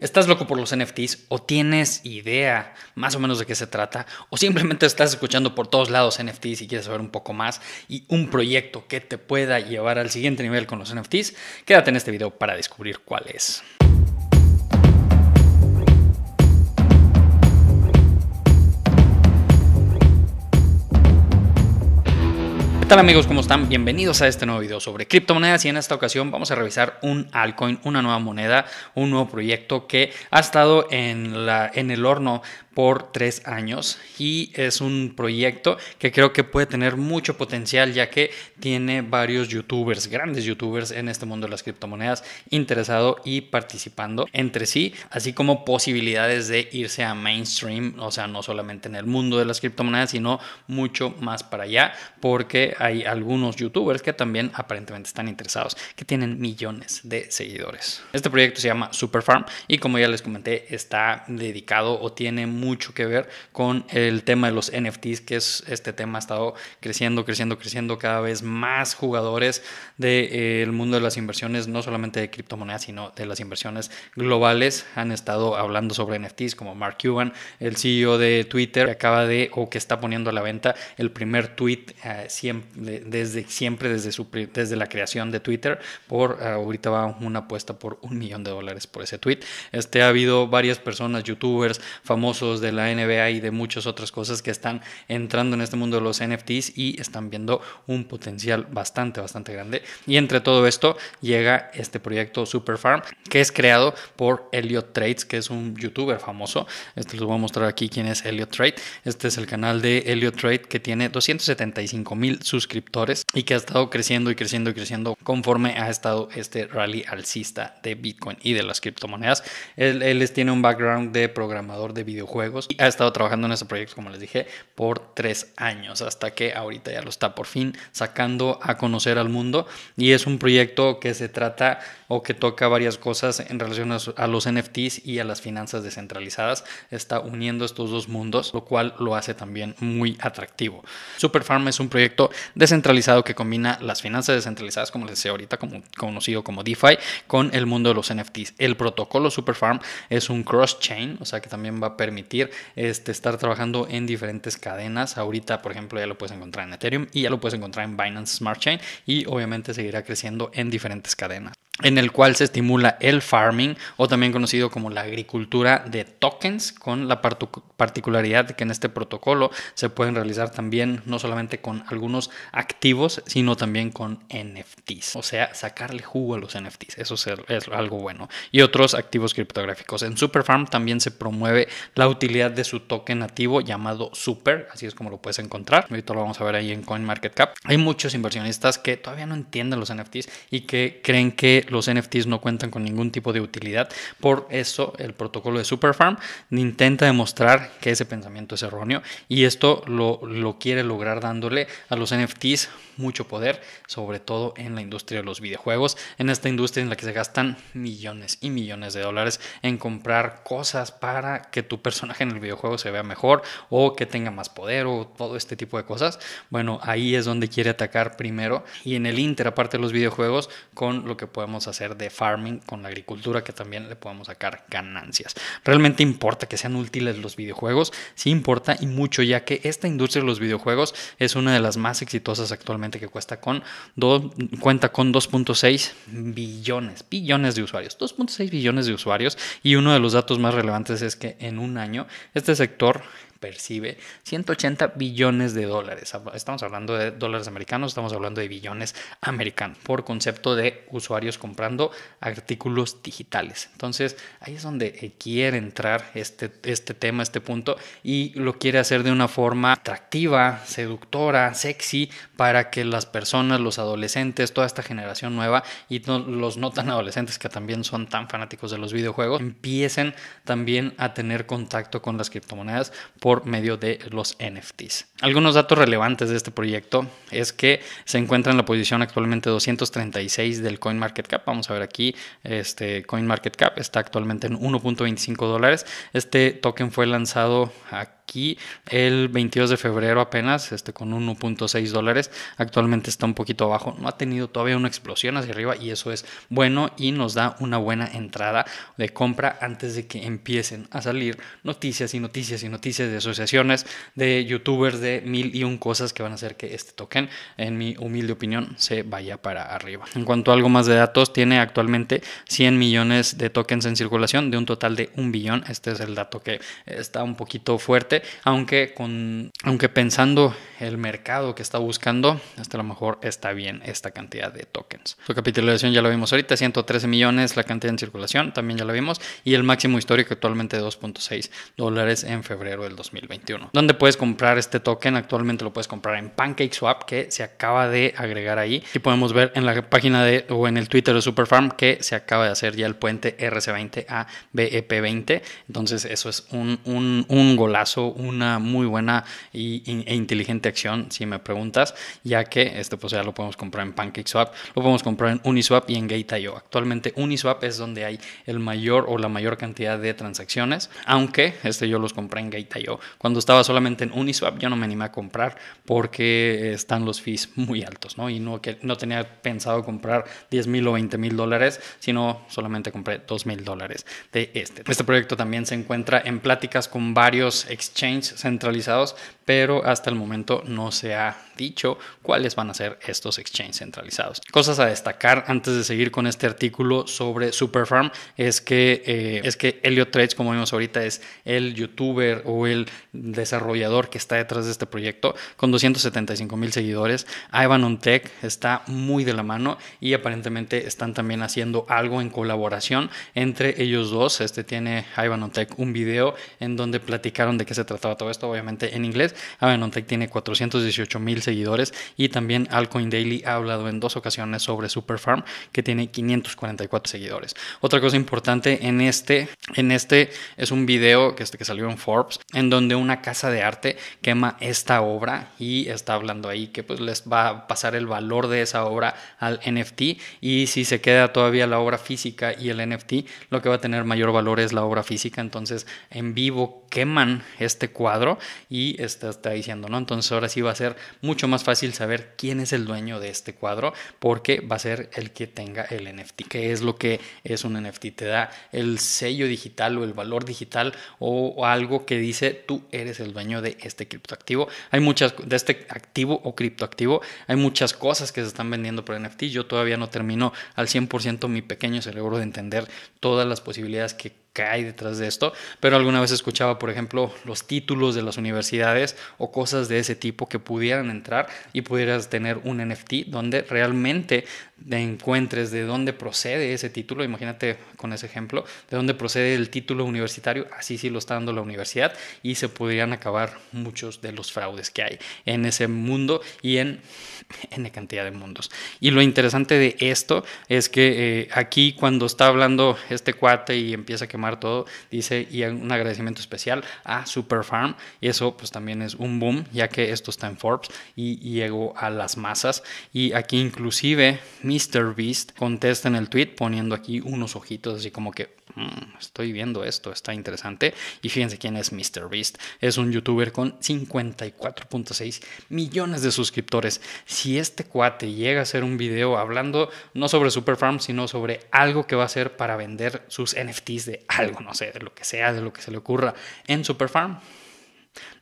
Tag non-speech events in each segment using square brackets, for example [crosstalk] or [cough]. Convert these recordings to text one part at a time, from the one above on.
estás loco por los NFTs o tienes idea más o menos de qué se trata o simplemente estás escuchando por todos lados NFTs y quieres saber un poco más y un proyecto que te pueda llevar al siguiente nivel con los NFTs, quédate en este video para descubrir cuál es. ¿Qué tal amigos? ¿Cómo están? Bienvenidos a este nuevo video sobre criptomonedas y en esta ocasión vamos a revisar un altcoin, una nueva moneda, un nuevo proyecto que ha estado en, la, en el horno por tres años y es un proyecto que creo que puede tener mucho potencial ya que tiene varios youtubers, grandes youtubers en este mundo de las criptomonedas interesado y participando entre sí, así como posibilidades de irse a mainstream, o sea, no solamente en el mundo de las criptomonedas, sino mucho más para allá, porque hay algunos youtubers que también aparentemente están interesados, que tienen millones de seguidores. Este proyecto se llama Super Farm y como ya les comenté, está dedicado o tiene mucho que ver con el tema de los NFTs, que es este tema ha estado creciendo, creciendo, creciendo cada vez más jugadores del eh, mundo de las inversiones, no solamente de criptomonedas, sino de las inversiones globales. Han estado hablando sobre NFTs como Mark Cuban, el CEO de Twitter, que acaba de o que está poniendo a la venta el primer tweet eh, siempre, desde siempre, desde, su, desde la creación de Twitter, por eh, ahorita va una apuesta por un millón de dólares por ese tweet. Este, ha habido varias personas, youtubers, famosos, de la NBA y de muchas otras cosas que están entrando en este mundo de los NFTs y están viendo un potencial bastante, bastante grande. Y entre todo esto llega este proyecto Super Farm, que es creado por Elliot Trades, que es un youtuber famoso. Este les voy a mostrar aquí quién es Elliot Trade. Este es el canal de Elliot Trade que tiene 275 mil suscriptores y que ha estado creciendo y creciendo y creciendo conforme ha estado este rally alcista de Bitcoin y de las criptomonedas. Él, él tiene un background de programador de videojuegos y ha estado trabajando en este proyecto, como les dije, por tres años, hasta que ahorita ya lo está por fin sacando a conocer al mundo. Y es un proyecto que se trata o que toca varias cosas en relación a los NFTs y a las finanzas descentralizadas. Está uniendo estos dos mundos, lo cual lo hace también muy atractivo. Superfarm es un proyecto descentralizado que combina las finanzas descentralizadas, como les decía ahorita, como, conocido como DeFi, con el mundo de los NFTs. El protocolo Superfarm es un cross-chain, o sea que también va a permitir este, estar trabajando en diferentes cadenas. Ahorita, por ejemplo, ya lo puedes encontrar en Ethereum y ya lo puedes encontrar en Binance Smart Chain y obviamente seguirá creciendo en diferentes cadenas en el cual se estimula el farming o también conocido como la agricultura de tokens, con la particularidad de que en este protocolo se pueden realizar también no solamente con algunos activos, sino también con NFTs, o sea, sacarle jugo a los NFTs, eso es, algo bueno, y otros activos criptográficos. En Superfarm también se promueve la utilidad de su token nativo llamado Super, así es como lo puedes encontrar, ahorita lo vamos a ver ahí en CoinMarketCap. Hay muchos inversionistas que todavía no entienden los NFTs y que creen que los NFTs no cuentan con ningún tipo de utilidad. Por eso el protocolo de Superfarm intenta demostrar que ese pensamiento es erróneo y esto lo, lo quiere lograr dándole a los NFTs mucho poder, sobre todo en la industria de los videojuegos, en esta industria en la que se gastan millones y millones de dólares en comprar cosas para que tu personaje en el videojuego se vea mejor o que tenga más poder o todo este tipo de cosas. Bueno, ahí es donde quiere atacar primero y en el Inter, aparte de los videojuegos, con lo que podemos hacer de farming con la agricultura que también le podemos sacar ganancias. Realmente importa que sean útiles los videojuegos, sí importa y mucho ya que esta industria de los videojuegos es una de las más exitosas actualmente que cuesta con cuenta con 2.6 billones, billones de usuarios, 2.6 billones de usuarios y uno de los datos más relevantes es que en un año este sector percibe 180 billones de dólares. Estamos hablando de dólares americanos, estamos hablando de billones americanos por concepto de usuarios comprando artículos digitales. Entonces, ahí es donde eh, quiere entrar este, este tema, este punto, y lo quiere hacer de una forma atractiva, seductora, sexy, para que las personas, los adolescentes, toda esta generación nueva y los no tan adolescentes que también son tan fanáticos de los videojuegos, empiecen también a tener contacto con las criptomonedas por medio de los NFTs. Algunos datos relevantes de este proyecto es que se encuentra en la posición actualmente 236 del CoinMarketCap. Vamos a ver aquí, este CoinMarketCap está actualmente en 1.25 dólares. Este token fue lanzado a aquí el 22 de febrero apenas, este, con 1.6 dólares. Actualmente está un poquito abajo. No ha tenido todavía una explosión hacia arriba y eso es bueno y nos da una buena entrada de compra antes de que empiecen a salir noticias y noticias y noticias de asociaciones, de youtubers, de mil y un cosas que van a hacer que este token, en mi humilde opinión, se vaya para arriba. En cuanto a algo más de datos, tiene actualmente 100 millones de tokens en circulación de un total de un billón. Este es el dato que está un poquito fuerte aunque, con, aunque pensando el mercado que está buscando, hasta a lo mejor está bien esta cantidad de tokens. Su capitalización ya lo vimos ahorita, 113 millones, la cantidad en circulación también ya la vimos, y el máximo histórico actualmente 2.6 dólares en febrero del 2021. ¿Dónde puedes comprar este token? Actualmente lo puedes comprar en PancakeSwap, que se acaba de agregar ahí. Y podemos ver en la página de o en el Twitter de Superfarm que se acaba de hacer ya el puente RC20 a BEP20. Entonces, eso es un golazo una muy buena e inteligente acción, si me preguntas, ya que este pues ya lo podemos comprar en PancakeSwap, lo podemos comprar en Uniswap y en Gate.io. Actualmente Uniswap es donde hay el mayor o la mayor cantidad de transacciones, aunque este yo los compré en Gate.io. Cuando estaba solamente en Uniswap yo no me animé a comprar porque están los fees muy altos, ¿no? Y no, que, no tenía pensado comprar 10 mil o 20 mil dólares, sino solamente compré 2 mil dólares de este. Este proyecto también se encuentra en pláticas con varios exchanges exchanges centralizados, pero hasta el momento no se ha dicho cuáles van a ser estos exchanges centralizados. Cosas a destacar antes de seguir con este artículo sobre Superfarm es que, eh, es que Elliot Trades, como vimos ahorita, es el youtuber o el desarrollador que está detrás de este proyecto con 275 mil seguidores. Ivan on Tech está muy de la mano y aparentemente están también haciendo algo en colaboración entre ellos dos. Este tiene Ivan on Tech un video en donde platicaron de que se trataba todo esto, obviamente en inglés. Avenontech tiene 418 mil seguidores y también Alcoin Daily ha hablado en dos ocasiones sobre Super Superfarm, que tiene 544 seguidores. Otra cosa importante en este, en este es un video que, este, que salió en Forbes, en donde una casa de arte quema esta obra y está hablando ahí que pues les va a pasar el valor de esa obra al NFT y si se queda todavía la obra física y el NFT, lo que va a tener mayor valor es la obra física. Entonces, en vivo queman esta este cuadro y está, está diciendo, ¿no? Entonces ahora sí va a ser mucho más fácil saber quién es el dueño de este cuadro porque va a ser el que tenga el NFT, que es lo que es un NFT, te da el sello digital o el valor digital o, o algo que dice tú eres el dueño de este criptoactivo. Hay muchas, de este activo o criptoactivo, hay muchas cosas que se están vendiendo por NFT. Yo todavía no termino al 100% mi pequeño cerebro de entender todas las posibilidades que que hay detrás de esto, pero alguna vez escuchaba, por ejemplo, los títulos de las universidades o cosas de ese tipo que pudieran entrar y pudieras tener un NFT donde realmente te encuentres de dónde procede ese título, imagínate con ese ejemplo, de dónde procede el título universitario, así sí lo está dando la universidad y se podrían acabar muchos de los fraudes que hay en ese mundo y en cantidad de mundos. Y lo interesante de esto es que eh, aquí cuando está hablando este cuate y empieza a quemar todo, dice, y un agradecimiento especial a Super Farm, y eso pues también es un boom, ya que esto está en Forbes y llegó a las masas, y aquí inclusive Beast contesta en el tweet poniendo aquí unos ojitos así como que Mm, estoy viendo esto, está interesante. Y fíjense quién es MrBeast. Es un youtuber con 54.6 millones de suscriptores. Si este cuate llega a hacer un video hablando no sobre Super Farm, sino sobre algo que va a hacer para vender sus NFTs de algo, no sé, de lo que sea, de lo que se le ocurra en Super Farm.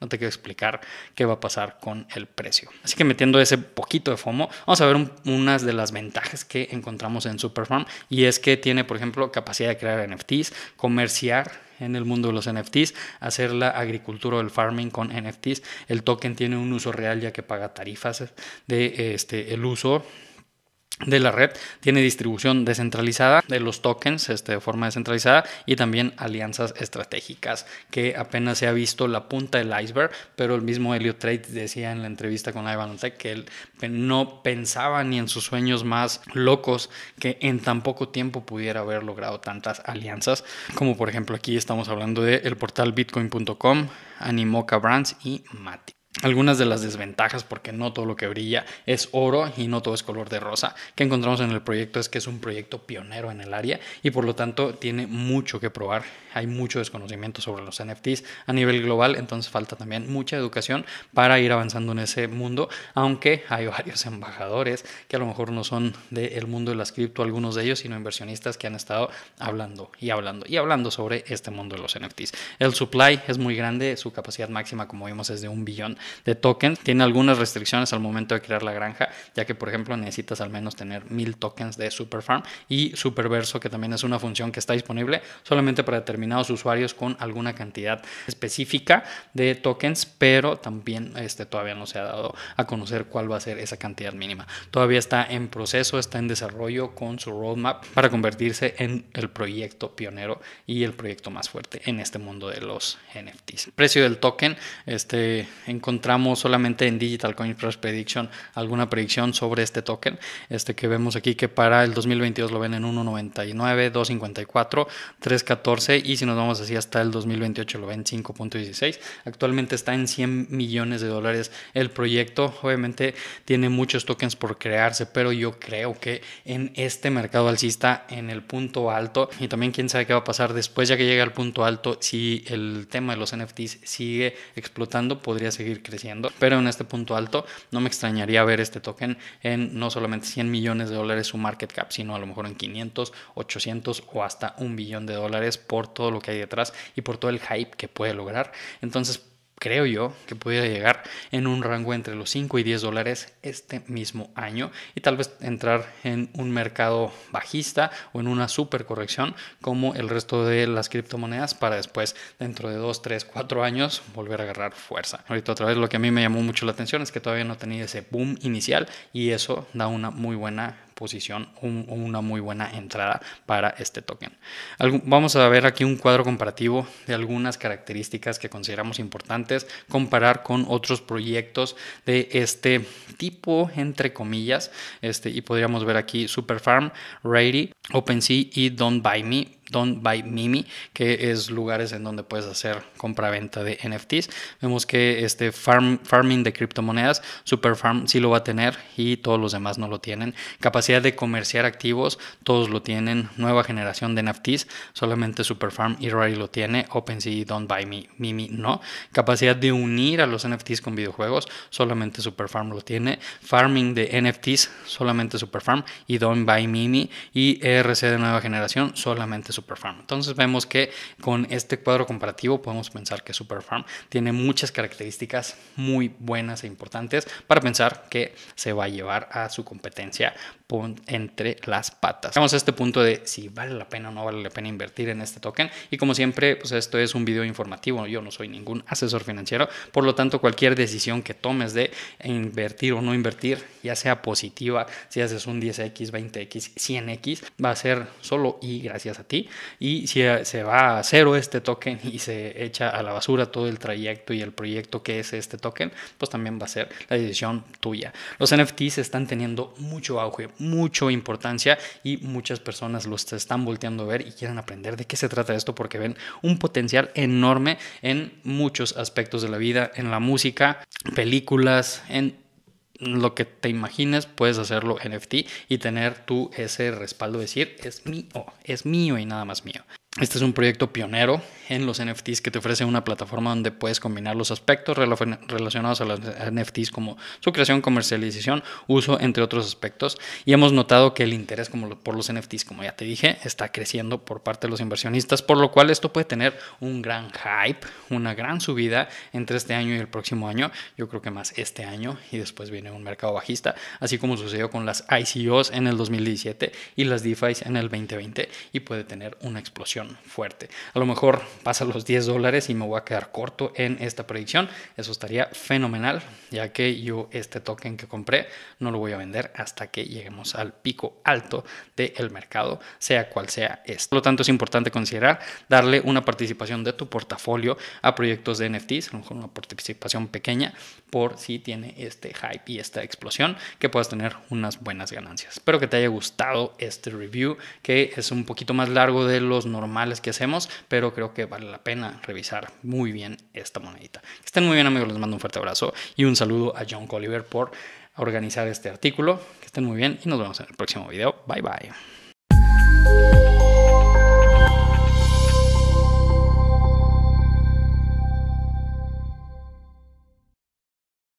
No te quiero explicar qué va a pasar con el precio. Así que metiendo ese poquito de FOMO, vamos a ver unas de las ventajas que encontramos en Superfarm y es que tiene, por ejemplo, capacidad de crear NFTs, comerciar en el mundo de los NFTs, hacer la agricultura o el farming con NFTs. El token tiene un uso real ya que paga tarifas de este, el uso de la red tiene distribución descentralizada de los tokens este, de forma descentralizada y también alianzas estratégicas que apenas se ha visto la punta del iceberg pero el mismo Elliot Trade decía en la entrevista con Ivan Tech que él no pensaba ni en sus sueños más locos que en tan poco tiempo pudiera haber logrado tantas alianzas como por ejemplo aquí estamos hablando del el portal bitcoin.com Animoca Brands y Mati algunas de las desventajas, porque no todo lo que brilla es oro y no todo es color de rosa, que encontramos en el proyecto es que es un proyecto pionero en el área y por lo tanto tiene mucho que probar. Hay mucho desconocimiento sobre los NFTs a nivel global, entonces falta también mucha educación para ir avanzando en ese mundo, aunque hay [laughs] varios embajadores que a lo mejor no son del mundo de las cripto, algunos de ellos, sino inversionistas que han estado hablando y hablando y hablando sobre este mundo de los NFTs. El supply es muy grande, su capacidad máxima, como vimos, es de un billón de tokens. Tiene algunas restricciones al momento de crear la granja, ya que por ejemplo necesitas al menos tener mil tokens de Super Farm y Superverso, que también es una función que está disponible solamente para determinados usuarios con alguna cantidad específica de tokens, pero también este, todavía no se ha dado a conocer cuál va a ser esa cantidad mínima. Todavía está en proceso, está en desarrollo con su roadmap para convertirse en el proyecto pionero y el proyecto más fuerte en este mundo de los NFTs. precio del token, este, en encontramos solamente en Digital Coin predicción Prediction alguna predicción sobre este token, este que vemos aquí que para el 2022 lo ven en 1.99, 2.54, 3.14 y si nos vamos así hasta el 2028 lo ven 5.16. Actualmente está en 100 millones de dólares el proyecto, obviamente tiene muchos tokens por crearse, pero yo creo que en este mercado alcista, en el punto alto, y también quién sabe qué va a pasar después ya que llega al punto alto, si el tema de los NFTs sigue explotando, podría seguir creciendo, pero en este punto alto no me extrañaría ver este token en no solamente 100 millones de dólares su market cap, sino a lo mejor en 500, 800 o hasta un billón de dólares por todo lo que hay detrás y por todo el hype que puede lograr. Entonces, creo yo, que pudiera llegar en un rango entre los 5 y 10 dólares este mismo año y tal vez entrar en un mercado bajista o en una super corrección como el resto de las criptomonedas para después dentro de 2, 3, 4 años volver a agarrar fuerza. Ahorita otra vez lo que a mí me llamó mucho la atención es que todavía no tenía ese boom inicial y eso da una muy buena posición una muy buena entrada para este token. vamos a ver aquí un cuadro comparativo de algunas características que consideramos importantes comparar con otros proyectos de este tipo, entre comillas, este, y podríamos ver aquí Superfarm, Ready, OpenSea y Don't Buy Me Don't Buy Mimi, que es lugares en donde puedes hacer compra-venta de NFTs. Vemos que este farm, farming de criptomonedas, Super Farm sí lo va a tener y todos los demás no lo tienen. Capacidad de comerciar activos, todos lo tienen. Nueva generación de NFTs, solamente Super Farm y Rari lo tiene. OpenSea Don't Buy Mimi no. Capacidad de unir a los NFTs con videojuegos, solamente Super Farm lo tiene. Farming de NFTs, solamente Super y Don't Buy Mimi y ERC de nueva generación, solamente Superfarm. Entonces vemos que con este cuadro comparativo podemos pensar que Superfarm tiene muchas características muy buenas e importantes para pensar que se va a llevar a su competencia entre las patas. Vamos a este punto de si vale la pena o no vale la pena invertir en este token y como siempre, pues esto es un video informativo, yo no soy ningún asesor financiero, por lo tanto cualquier decisión que tomes de invertir o no invertir, ya sea positiva, si haces un 10x, 20x, 100x, va a ser solo y gracias a ti y si eh, se va a cero este token y se echa a la basura todo el trayecto y el proyecto que es este token, pues también va a ser la decisión tuya. Los NFTs están teniendo mucho auge, mucha importancia y muchas personas los están volteando a ver y quieren aprender de qué se trata esto porque ven un potencial enorme en muchos aspectos de la vida, en la música, películas, en lo que te imagines puedes hacerlo NFT y tener tú ese respaldo, decir, es mío, es mío y nada más mío. Este es un proyecto pionero en los NFTs que te ofrece una plataforma donde puedes combinar los aspectos relacionados a los NFTs como su creación, comercialización, uso, entre otros aspectos. Y hemos notado que el interés como por los NFTs, como ya te dije, está creciendo por parte de los inversionistas, por lo cual esto puede tener un gran hype, una gran subida entre este año y el próximo año. Yo creo que más este año y después viene un mercado bajista, así como sucedió con las ICOs en el 2017 y las DeFi en el 2020 y puede tener una explosión fuerte. A lo mejor pasa los 10 dólares y me voy a quedar corto en esta predicción. Eso estaría fenomenal, ya que yo este token que compré no lo voy a vender hasta que lleguemos al pico alto del mercado, sea cual sea este. Por lo tanto, es importante considerar darle una participación de tu portafolio a proyectos de NFTs, a lo mejor una participación pequeña, por si tiene este hype y esta explosión, que puedas tener unas buenas ganancias. Espero que te haya gustado este review, que es un poquito más largo de los normales que hacemos, pero creo que vale la pena revisar muy bien esta monedita. Que estén muy bien amigos, les mando un fuerte abrazo y un saludo a John Colliver por organizar este artículo. Que estén muy bien y nos vemos en el próximo video. Bye bye.